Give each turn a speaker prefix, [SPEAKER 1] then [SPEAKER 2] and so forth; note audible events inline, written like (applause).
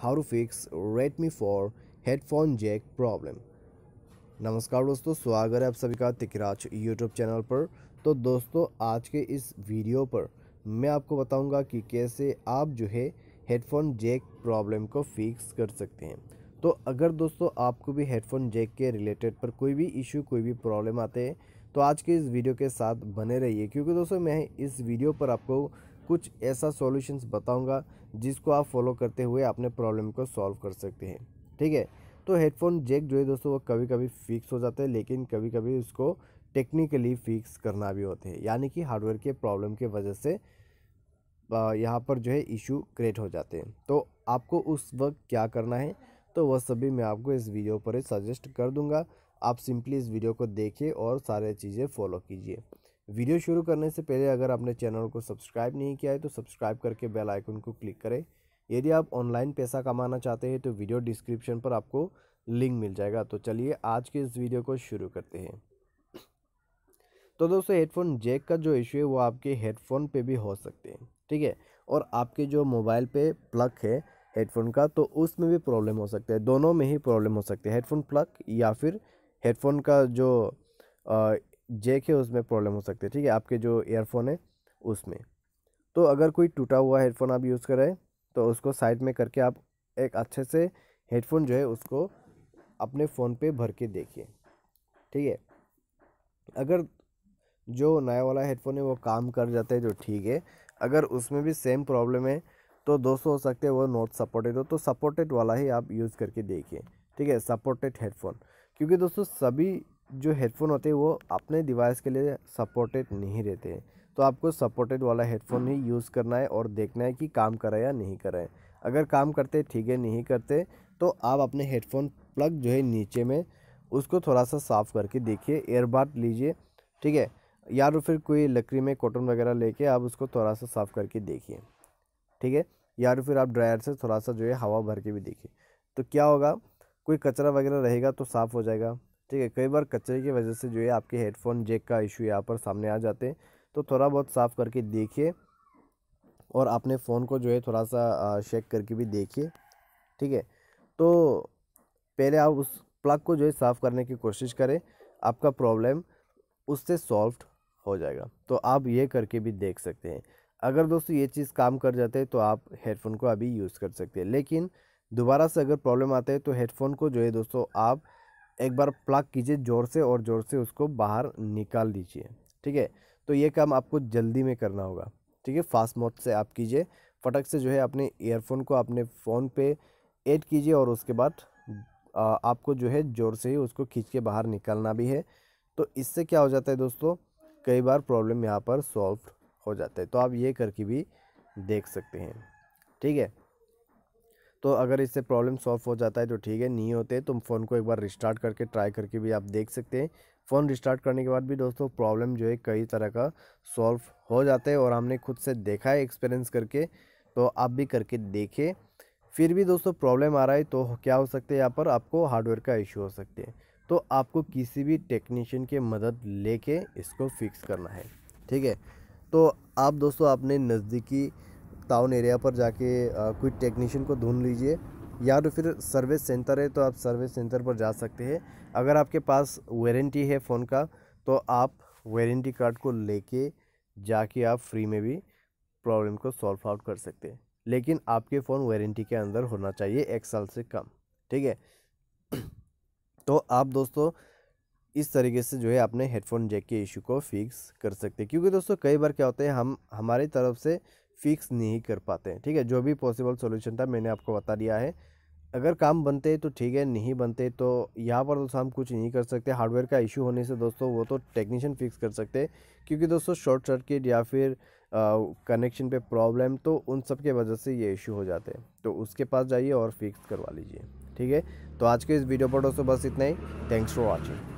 [SPEAKER 1] how to fix Redmi four headphone jack problem नमस्कार दोस्तों स्वागत है आप सभी का तिकराज यूट्यूब चैनल पर तो दोस्तों आज के इस वीडियो पर मैं आपको बताऊंगा कि कैसे आप जो है हेडफोन जैक प्रॉब्लम को फिक्स कर सकते हैं तो अगर दोस्तों आपको भी हेडफोन जैक के रिलेटेड पर कोई भी इशू कोई भी प्रॉब्लम आते हैं तो आज के इस वीडियो के साथ बने रहिए क्योंकि दोस्तों मैं इस वीडियो पर आपको कुछ ऐसा सॉल्यूशंस बताऊंगा जिसको आप फॉलो करते हुए अपने प्रॉब्लम को सॉल्व कर सकते हैं ठीक है तो हेडफोन जैक जो है दोस्तों वो कभी कभी फिक्स हो जाते हैं लेकिन कभी कभी उसको टेक्निकली फिक्स करना भी होते हैं यानी कि हार्डवेयर के प्रॉब्लम के वजह से यहाँ पर जो है इशू क्रिएट हो जाते हैं तो आपको उस वक्त क्या करना है तो वह सभी मैं आपको इस वीडियो पर सजेस्ट कर दूँगा आप सिंपली इस वीडियो को देखिए और सारे चीज़ें फॉलो कीजिए वीडियो शुरू करने से पहले अगर आपने चैनल को सब्सक्राइब नहीं किया है तो सब्सक्राइब करके बेल आइकन को क्लिक करें यदि आप ऑनलाइन पैसा कमाना चाहते हैं तो वीडियो डिस्क्रिप्शन पर आपको लिंक मिल जाएगा तो चलिए आज के इस वीडियो को शुरू करते हैं तो दोस्तों हेडफोन जैक का जो इशू है वो आपके हेडफोन पे भी हो सकते हैं ठीक है और आपके जो मोबाइल पे प्लग है हेडफोन का तो उसमें भी प्रॉब्लम हो सकता है दोनों में ही प्रॉब्लम हो सकती है हेडफोन प्लग या फिर हेडफोन का जो जैक है उसमें प्रॉब्लम हो सकती है ठीक है आपके जो एयरफोन है उसमें तो अगर कोई टूटा हुआ हेडफोन आप यूज़ करें तो उसको साइड में करके आप एक अच्छे से हेडफोन जो है उसको अपने फ़ोन पे भर के देखिए ठीक है अगर जो नया वाला हेडफोन है वो काम कर जाता है जो ठीक है अगर उसमें भी सेम प्रॉब्लम है तो दोस्तों हो सकते हैं वो नॉट सपोर्टेड हो तो सपोर्टेड वाला ही आप यूज़ करके देखिए ठीक है सपोर्टेड हेडफोन क्योंकि दोस्तों सभी जो हेडफोन होते हैं वो अपने डिवाइस के लिए सपोर्टेड नहीं रहते तो आपको सपोर्टेड वाला हेडफोन ही यूज़ करना है और देखना है कि काम करें या नहीं करें अगर काम करते ठीक है नहीं करते तो आप अपने हेडफोन प्लग जो है नीचे में उसको थोड़ा सा साफ़ करके देखिए एयरबड लीजिए ठीक है या तो फिर कोई लकड़ी में कॉटन वगैरह लेके आप उसको थोड़ा सा साफ़ करके देखिए ठीक है या तो फिर आप ड्रायर से थोड़ा सा जो है हवा भर के भी देखिए तो क्या होगा कोई कचरा वगैरह रहेगा तो साफ़ हो जाएगा ठीक है कई बार कचरे की वजह से जो है आपके हेडफोन जेक का इशू यहाँ पर सामने आ जाते हैं तो थोड़ा बहुत साफ़ करके देखिए और अपने फ़ोन को जो है थोड़ा सा चेक करके भी देखिए ठीक है तो पहले आप उस प्लग को जो है साफ़ करने की कोशिश करें आपका प्रॉब्लम उससे सॉल्व हो जाएगा तो आप ये करके भी देख सकते हैं अगर दोस्तों ये चीज़ काम कर जाते हैं तो आप हेडफोन को अभी यूज़ कर सकते हैं लेकिन दोबारा से अगर प्रॉब्लम आता है तो हेडफोन को जो है दोस्तों आप एक बार प्लग कीजिए ज़ोर से और ज़ोर से उसको बाहर निकाल दीजिए ठीक है तो ये काम आपको जल्दी में करना होगा ठीक है फास्ट मोड से आप कीजिए फटक से जो है अपने ईयरफोन को अपने फ़ोन पे ऐड कीजिए और उसके बाद आपको जो है ज़ोर से ही उसको खींच के बाहर निकालना भी है तो इससे क्या हो जाता है दोस्तों कई बार प्रॉब्लम यहाँ पर सॉल्व हो जाता है तो आप ये करके भी देख सकते हैं ठीक है तो अगर इससे प्रॉब्लम सॉल्व हो जाता है तो ठीक है नहीं होते तो फ़ोन को एक बार रिस्टार्ट करके ट्राई करके भी आप देख सकते हैं फ़ोन रिस्टार्ट करने के बाद भी दोस्तों प्रॉब्लम जो है कई तरह का सॉल्व हो जाता है और हमने खुद से देखा है एक्सपीरियंस करके तो आप भी करके देखें फिर भी दोस्तों प्रॉब्लम आ रहा है तो क्या हो सकता है यहाँ पर आपको हार्डवेयर का इशू हो सकते हैं तो आपको किसी भी टेक्नीशियन की मदद लेके इसको फिक्स करना है ठीक है तो आप दोस्तों अपने नज़दीकी टाउन एरिया पर जाके कोई टेक्नीशियन को ढूंढ लीजिए या तो फिर सर्विस सेंटर है तो आप सर्विस सेंटर पर जा सकते हैं अगर आपके पास वारंटी है फ़ोन का तो आप वारंटी कार्ड को लेके जाके आप फ्री में भी प्रॉब्लम को सॉल्व आउट कर सकते हैं लेकिन आपके फ़ोन वारंटी के अंदर होना चाहिए एक साल से कम ठीक है (clears throat) तो आप दोस्तों इस तरीके से जो है आपने हेडफोन जैक के इशू को फिक्स कर सकते हैं क्योंकि दोस्तों कई बार क्या होता है हम हमारी तरफ से फिक्स नहीं कर पाते हैं ठीक है जो भी पॉसिबल सोल्यूशन था मैंने आपको बता दिया है अगर काम बनते तो ठीक है नहीं बनते तो यहाँ पर दोस्तों हम कुछ नहीं कर सकते हार्डवेयर का इशू होने से दोस्तों वो तो टेक्नीशियन फिक्स कर सकते क्योंकि दोस्तों शॉर्ट सर्किट या फिर कनेक्शन पे प्रॉब्लम तो उन सब के वजह से ये इशू हो जाते हैं तो उसके पास जाइए और फिक्स करवा लीजिए ठीक है तो आज के इस वीडियो पर दोस्तों बस इतना ही थैंक्स फॉर वॉचिंग